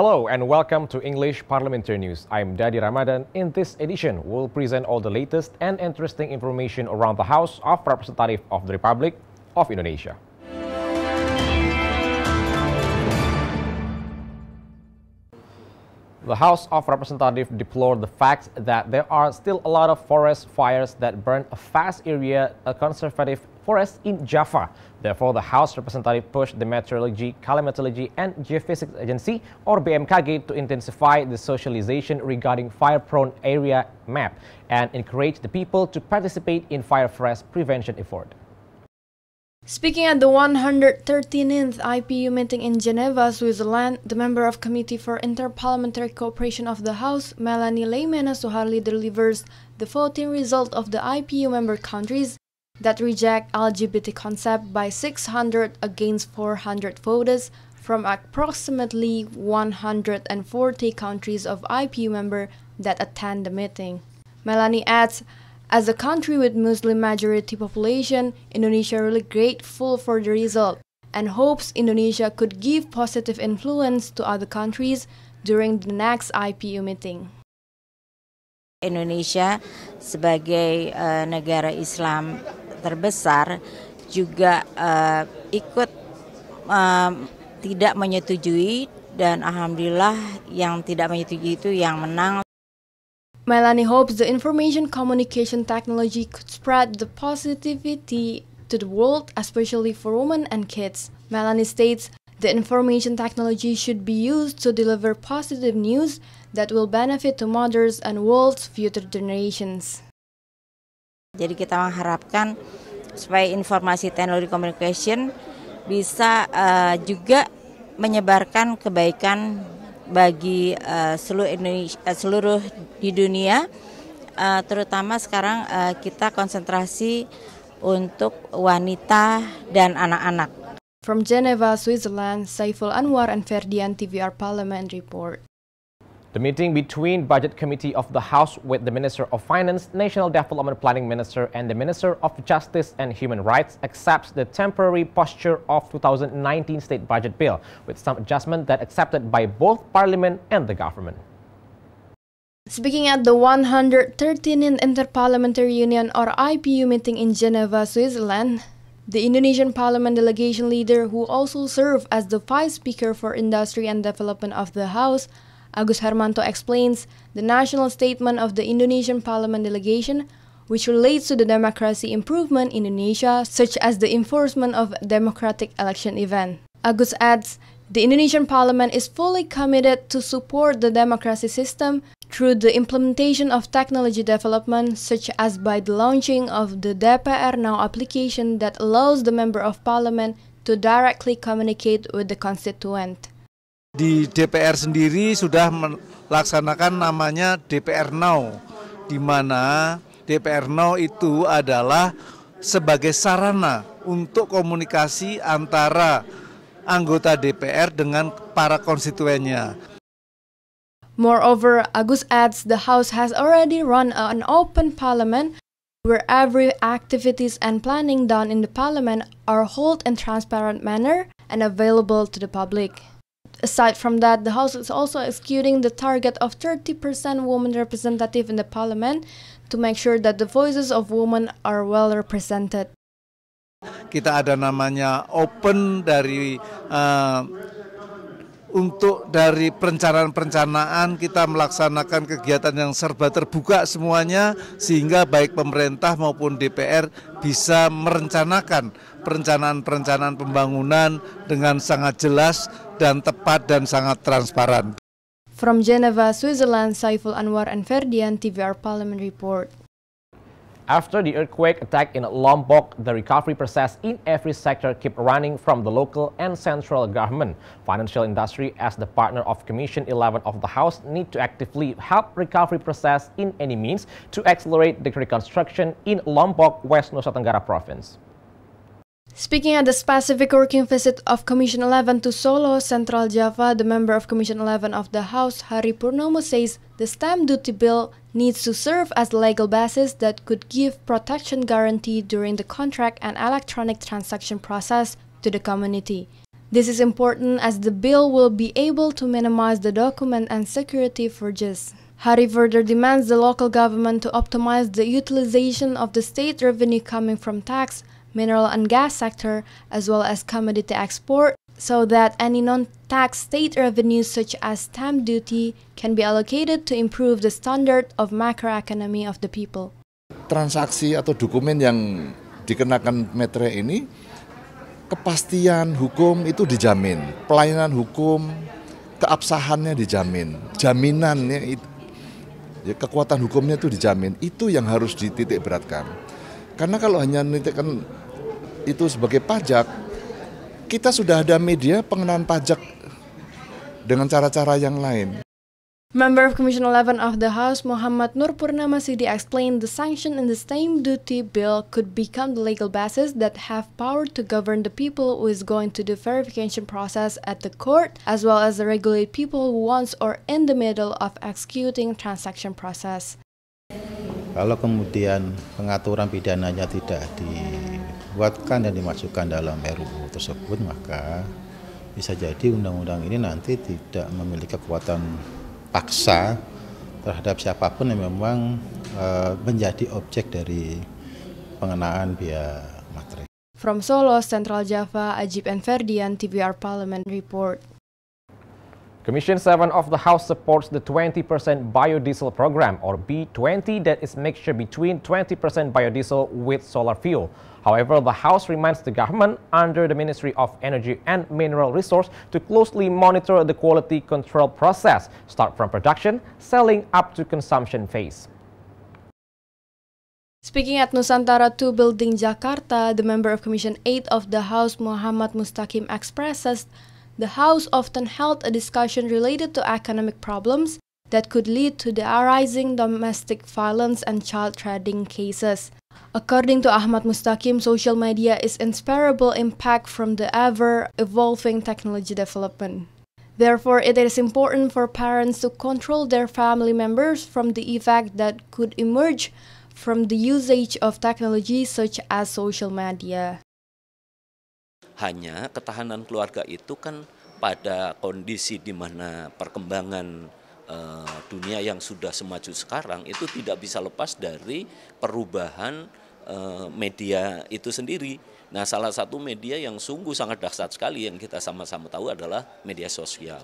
Hello and welcome to English Parliamentary News. I'm Daddy Ramadan. In this edition, we'll present all the latest and interesting information around the House of Representatives of the Republic of Indonesia. The House of Representatives deplored the fact that there are still a lot of forest fires that burn a vast area a conservative forest in Java. Therefore, the House representative pushed the Meteorology, Climatology and Geophysics Agency or BMKG to intensify the socialization regarding fire-prone area map and encourage the people to participate in fire forest prevention effort. Speaking at the 113th IPU meeting in Geneva, Switzerland, the member of Committee for Interparliamentary Cooperation of the House, Melanie Leimena Suharli delivers the voting result of the IPU member countries that reject LGBT concept by 600 against 400 voters from approximately 140 countries of IPU member that attend the meeting. Melanie adds As a country with Muslim majority population, Indonesia really grateful for the result and hopes Indonesia could give positive influence to other countries during the next IPU meeting. Indonesia sebagai uh, negara Islam terbesar juga uh, ikut uh, tidak menyetujui dan alhamdulillah yang tidak menyetujui itu yang menang Melanie hopes the information communication technology could spread the positivity to the world, especially for women and kids. Melanie states the information technology should be used to deliver positive news that will benefit to mothers and world's future generations. Jadi kita mengharapkan supaya informasi teknologi communication bisa uh, juga menyebarkan kebaikan bagi uh, seluruh Indonesia eh, seluruh di dunia uh, terutama sekarang uh, kita konsentrasi untuk wanita dan anak-anak. From Geneva, Switzerland, Saiful Anwar and Ferdian TVR Parliament Report. The meeting between Budget Committee of the House with the Minister of Finance, National Development Planning Minister and the Minister of Justice and Human Rights accepts the temporary posture of 2019 state budget bill with some adjustment that accepted by both parliament and the government. Speaking at the 113th Interparliamentary Union or IPU meeting in Geneva, Switzerland, the Indonesian Parliament delegation leader who also served as the Vice Speaker for Industry and Development of the House Agus Hermanto explains the national statement of the Indonesian parliament delegation, which relates to the democracy improvement in Indonesia, such as the enforcement of democratic election event. Agus adds, the Indonesian parliament is fully committed to support the democracy system through the implementation of technology development, such as by the launching of the DPR Now application that allows the Member of Parliament to directly communicate with the constituent. Di DPR sendiri sudah melaksanakan namanya DPR Now, di mana DPR Now itu adalah sebagai sarana untuk komunikasi antara anggota DPR dengan para konstituennya. Moreover, Agus adds the House has already run an open parliament where every activities and planning done in the parliament are held in transparent manner and available to the public. Aside from that, the House is also executing the target of 30% women representative in the parliament to make sure that the voices of women are well represented. Kita ada namanya open dari uh, untuk dari perencanaan-perencanaan kita melaksanakan kegiatan yang serba terbuka semuanya sehingga baik pemerintah maupun DPR bisa merencanakan perencanaan-perencanaan pembangunan dengan sangat jelas dan tepat dan sangat transparan. From Geneva, Switzerland, Saiful Anwar and Ferdian, TVR Parliament Report. After the earthquake attack in Lombok, the recovery process in every sector keep running from the local and central government. Financial industry as the partner of Commission 11 of the House need to actively help recovery process in any means to accelerate the reconstruction in Lombok, West Nusa Tenggara province. Speaking at the specific working visit of Commission 11 to Solo, Central Java, the member of Commission 11 of the House, Hari Purnomo, says the stamp duty bill needs to serve as the legal basis that could give protection guarantee during the contract and electronic transaction process to the community. This is important as the bill will be able to minimize the document and security forges. Hari further demands the local government to optimize the utilization of the state revenue coming from tax mineral and gas sector, as well as commodity export, so that any non-tax state revenues such as stamp duty can be allocated to improve the standard of macroeconomy of the people. Transaksi atau dokumen yang dikenakan metre ini, kepastian hukum itu dijamin, pelayanan hukum, keabsahannya dijamin, jaminannya itu, ya, kekuatan hukumnya itu dijamin. Itu yang harus dititik beratkan. Karena kalau hanya menitikkan itu sebagai pajak, kita sudah ada media pengenaan pajak dengan cara-cara yang lain. Member of Commission 11 of the House, Muhammad Nur Purnama Sidi explained the sanction in the stamp duty bill could become the legal basis that have power to govern the people who is going to the verification process at the court, as well as regulate people who wants or in the middle of executing transaction process. Kalau kemudian pengaturan pidananya tidak dibuatkan dan dimasukkan dalam RUU tersebut, maka bisa jadi undang-undang ini nanti tidak memiliki kekuatan paksa terhadap siapapun yang memang e, menjadi objek dari pengenaan biaya materi. From Solo, Central Java, Ajib Enferdian, TBR Parliament Report. Commission 7 of the House supports the 20% biodiesel program or B20 that is mixture between 20% biodiesel with solar fuel. However, the House reminds the government under the Ministry of Energy and Mineral Resource to closely monitor the quality control process, start from production, selling up to consumption phase. Speaking at Nusantara 2 building Jakarta, the member of Commission 8 of the House, Muhammad Mustakim, expresses the House often held a discussion related to economic problems that could lead to the arising domestic violence and child trading cases. According to Ahmad Mustaqim, social media is inseparable impact from the ever-evolving technology development. Therefore, it is important for parents to control their family members from the effect that could emerge from the usage of technology such as social media. Hanya ketahanan keluarga itu kan pada kondisi di mana perkembangan uh, dunia yang sudah semaju sekarang itu tidak bisa lepas dari perubahan uh, media itu sendiri. Nah, salah satu media yang sungguh sangat dahsyat sekali yang kita sama-sama tahu adalah media sosial.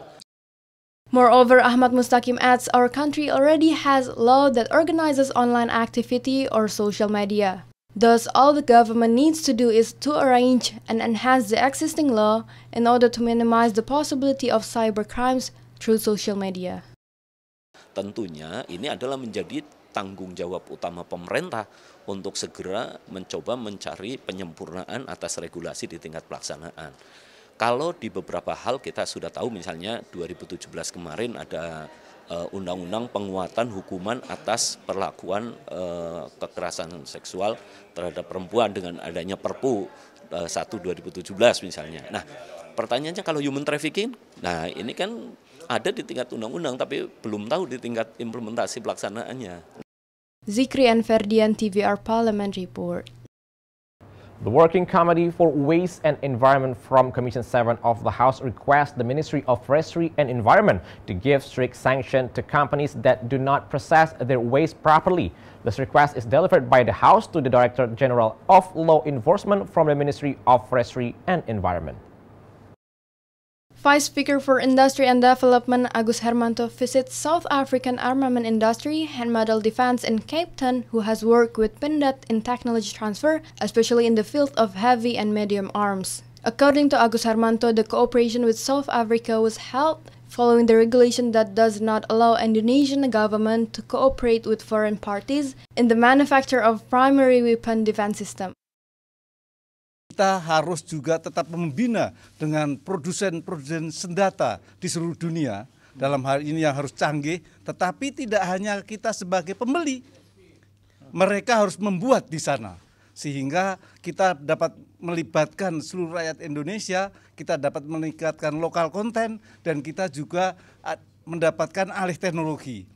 Moreover, Ahmad Mustaqim adds, our country already has law that organizes online activity or social media. Thus, all the government needs to do is to arrange and enhance the existing law in order to minimize the possibility of cyber crimes through social media. Tentunya ini adalah menjadi tanggung jawab utama pemerintah untuk segera mencoba mencari penyempurnaan atas regulasi di tingkat pelaksanaan. Kalau di beberapa hal kita sudah tahu misalnya 2017 kemarin ada Eh, undang-undang penguatan hukuman atas perlakuan eh, kekerasan seksual terhadap perempuan dengan adanya Perpu 1 eh, 2017 misalnya. Nah, pertanyaannya kalau human trafficking, nah ini kan ada di tingkat undang-undang tapi belum tahu di tingkat implementasi pelaksanaannya. Zikri and TVR Parliament Report. The Working Committee for Waste and Environment from Commission 7 of the House requests the Ministry of Forestry and Environment to give strict sanction to companies that do not process their waste properly. This request is delivered by the House to the Director General of Law Enforcement from the Ministry of Forestry and Environment. Vice Speaker for Industry and Development Agus Hermanto visits South African armament industry and model defense in Cape Town, who has worked with PINDAT in technology transfer, especially in the field of heavy and medium arms. According to Agus Hermanto, the cooperation with South Africa was held following the regulation that does not allow Indonesian government to cooperate with foreign parties in the manufacture of primary weapon defense system. kita harus juga tetap membina dengan produsen-produsen sendata di seluruh dunia dalam hal ini yang harus canggih, tetapi tidak hanya kita sebagai pembeli. Mereka harus membuat di sana sehingga kita dapat melibatkan seluruh rakyat Indonesia, kita dapat meningkatkan lokal konten dan kita juga ah, mendapatkan alih teknologi.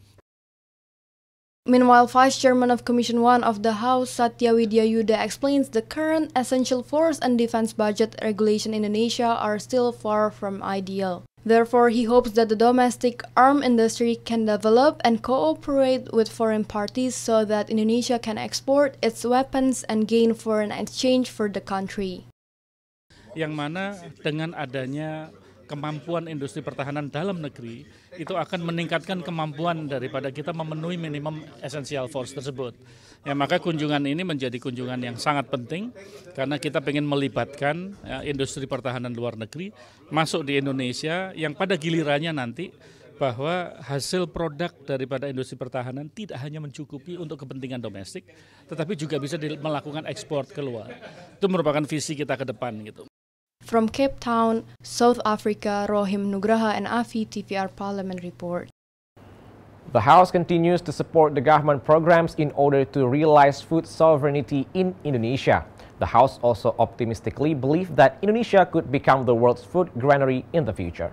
Meanwhile, Vice Chairman of Commission 1 of the House, Satya Widyayuda, explains the current essential force and defense budget regulation in Indonesia are still far from ideal. Therefore, he hopes that the domestic arm industry can develop and cooperate with foreign parties so that Indonesia can export its weapons and gain foreign exchange for the country. Yang mana dengan adanya kemampuan industri pertahanan dalam negeri itu akan meningkatkan kemampuan daripada kita memenuhi minimum essential force tersebut. Ya maka kunjungan ini menjadi kunjungan yang sangat penting karena kita ingin melibatkan ya, industri pertahanan luar negeri masuk di Indonesia yang pada gilirannya nanti bahwa hasil produk daripada industri pertahanan tidak hanya mencukupi untuk kepentingan domestik, tetapi juga bisa melakukan ekspor keluar. Itu merupakan visi kita ke depan gitu. From Cape Town, South Africa, Rohim Nugraha and AFI TVR Parliament Report. The House continues to support the government programs in order to realize food sovereignty in Indonesia. The House also optimistically believes that Indonesia could become the world's food granary in the future.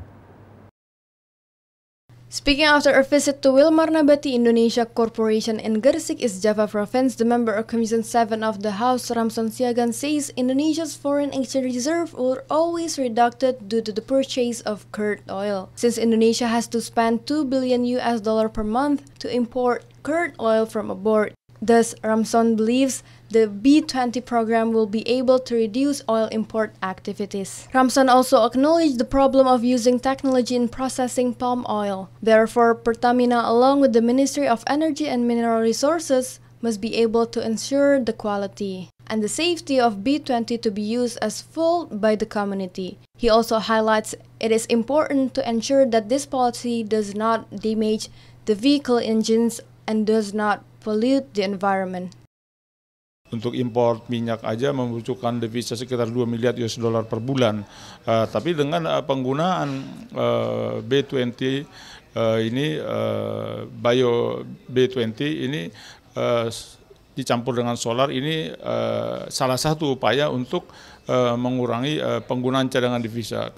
Speaking after a visit to Wilmar Nabati Indonesia Corporation in Gersik, East Java Province, the member of Commission 7 of the House, Ramson Siagan, says Indonesia's foreign exchange reserve were always reduced due to the purchase of crude oil. Since Indonesia has to spend 2 billion US dollar per month to import crude oil from abroad, Thus, Ramson believes the B20 program will be able to reduce oil import activities. Ramson also acknowledged the problem of using technology in processing palm oil. Therefore, Pertamina, along with the Ministry of Energy and Mineral Resources, must be able to ensure the quality and the safety of B20 to be used as full by the community. He also highlights it is important to ensure that this policy does not damage the vehicle engines and does not pollute the environment. Untuk import minyak aja membutuhkan devisa sekitar 2 miliar US dollar per bulan. Uh, tapi dengan uh, penggunaan uh, B20 uh, ini uh, bio B20 ini uh, dicampur dengan solar ini uh, salah satu upaya untuk uh, mengurangi uh, penggunaan cadangan devisa.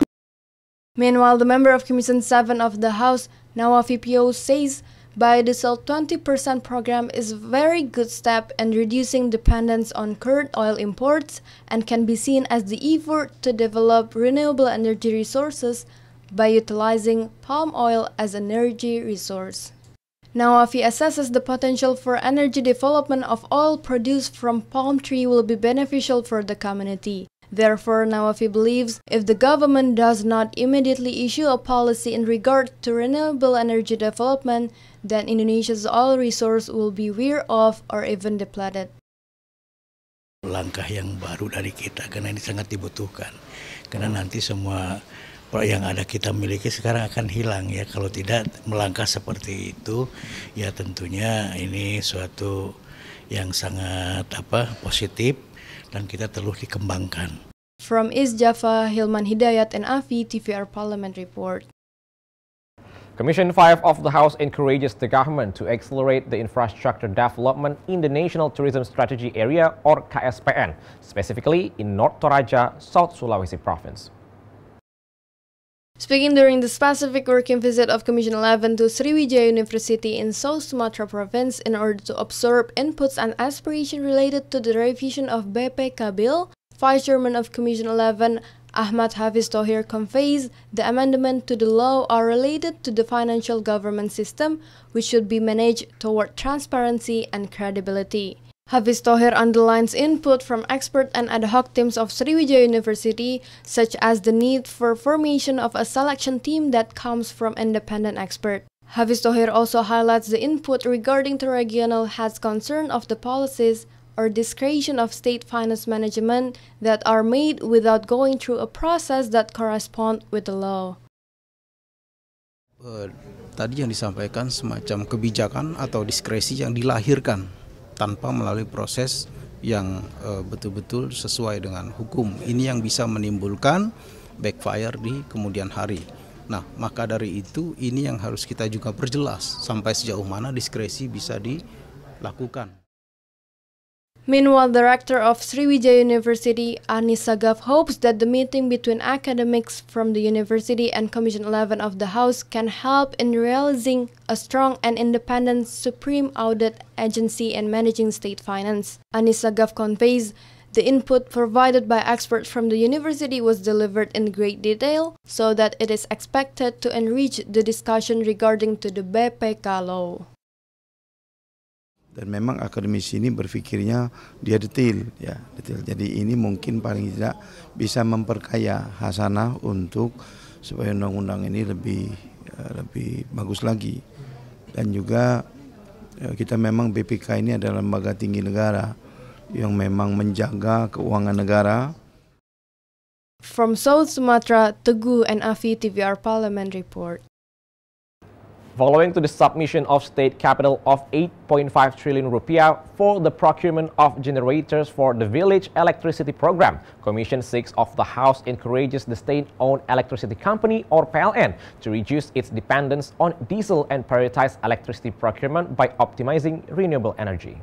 Meanwhile, the member of Commission 7 of the House, Nawafi Pio, says biodiesel 20% program is a very good step in reducing dependence on crude oil imports and can be seen as the effort to develop renewable energy resources by utilizing palm oil as an energy resource. Nawafi assesses the potential for energy development of oil produced from palm tree will be beneficial for the community. Therefore, Nawafi believes if the government does not immediately issue a policy in regard to renewable energy development, then Indonesia's oil resource will be wear off or even depleted. Langkah yang baru dari kita karena ini sangat dibutuhkan. Karena nanti semua yang ada kita miliki sekarang akan hilang ya kalau tidak melangkah seperti itu ya tentunya ini suatu yang sangat apa positif dan kita terus dikembangkan. From East Java, Hilman Hidayat and Afi, TVR Parliament Report. Commission 5 of the House encourages the government to accelerate the infrastructure development in the National Tourism Strategy Area or KSPN, specifically in North Toraja, South Sulawesi Province. Speaking during the specific working visit of Commission 11 to Sriwijaya University in South Sumatra province in order to absorb inputs and aspirations related to the revision of BP Kabil, Vice Chairman of Commission 11 Ahmad Hafiz Tohir conveys the amendment to the law are related to the financial government system, which should be managed toward transparency and credibility. Hafiz Tohir underlines input from expert and ad hoc teams of Sriwijaya University, such as the need for formation of a selection team that comes from independent experts. Hafiz Tohir also highlights the input regarding the regional head's concern of the policies or discretion of state finance management that are made without going through a process that corresponds with the law. Uh, tadi yang disampaikan semacam kebijakan atau diskresi yang dilahirkan tanpa melalui proses yang eh, betul-betul sesuai dengan hukum. Ini yang bisa menimbulkan backfire di kemudian hari. Nah, maka dari itu ini yang harus kita juga perjelas sampai sejauh mana diskresi bisa dilakukan. Meanwhile, Director of Sriwijaya University, Anis Sagaf, hopes that the meeting between academics from the university and Commission 11 of the House can help in realizing a strong and independent supreme audit agency in managing state finance. Anis Sagaf conveys the input provided by experts from the university was delivered in great detail so that it is expected to enrich the discussion regarding to the BPK law. dan memang akademisi ini berpikirnya dia detail ya detail jadi ini mungkin paling tidak bisa memperkaya hasanah untuk supaya undang-undang ini lebih eh, lebih bagus lagi dan juga eh, kita memang BPK ini adalah lembaga tinggi negara yang memang menjaga keuangan negara From South Sumatra, Teguh and Afi TVR Parliament Report. following to the submission of state capital of 8.5 trillion rupiah for the procurement of generators for the village electricity program. Commission 6 of the House encourages the state-owned electricity company or PLN to reduce its dependence on diesel and prioritize electricity procurement by optimizing renewable energy.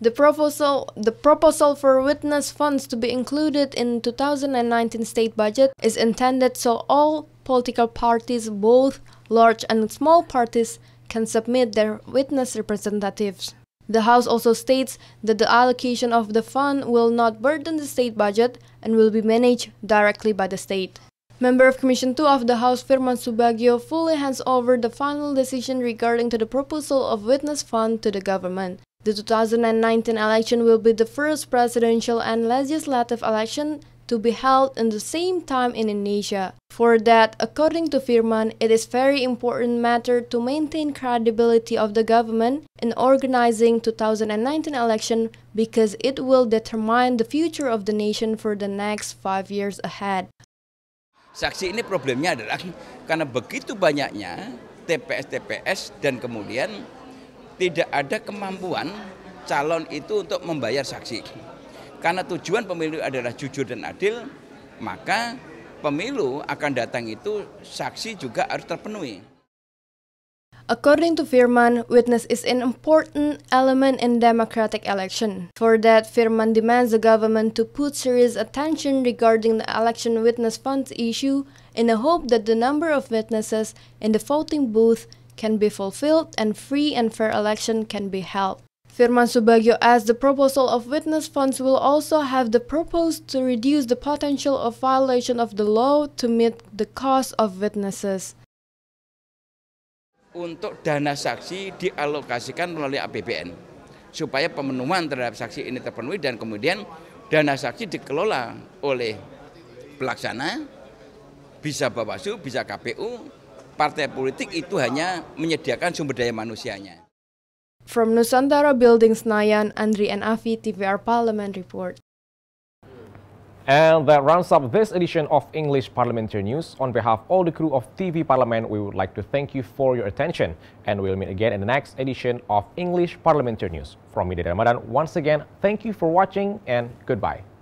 The proposal, the proposal for witness funds to be included in 2019 state budget is intended so all political parties, both large and small parties, can submit their witness representatives. The House also states that the allocation of the fund will not burden the state budget and will be managed directly by the state. Member of Commission 2 of the House Firman Subagio fully hands over the final decision regarding to the proposal of witness fund to the government. The 2019 election will be the first presidential and legislative election to be held in the same time in Indonesia. For that, according to Firman, it is very important matter to maintain credibility of the government in organizing 2019 election because it will determine the future of the nation for the next five years ahead. Saksi ini problemnya adalah karena begitu banyaknya TPS-TPS dan kemudian tidak ada kemampuan calon itu untuk membayar saksi. Karena tujuan pemilu adalah jujur dan adil, maka pemilu akan datang itu saksi juga harus terpenuhi. According to Firman, witness is an important element in democratic election. For that, Firman demands the government to put serious attention regarding the election witness funds issue in the hope that the number of witnesses in the voting booth can be fulfilled and free and fair election can be held. Firman Subagio adds the proposal of witness funds will also have the purpose to reduce the potential of violation of the law to meet the cost of witnesses. Untuk dana saksi dialokasikan melalui APBN supaya pemenuhan terhadap saksi ini terpenuhi dan kemudian dana saksi dikelola oleh pelaksana bisa Bawaslu, bisa KPU, partai politik itu hanya menyediakan sumber daya manusianya. From Nusantara Building Senayan, Andri and Afi, TVR Parliament Report. And that rounds up this edition of English Parliamentary News. On behalf of all the crew of TV Parliament, we would like to thank you for your attention. And we'll meet again in the next edition of English Parliamentary News. From me, Ramadan, once again, thank you for watching and goodbye.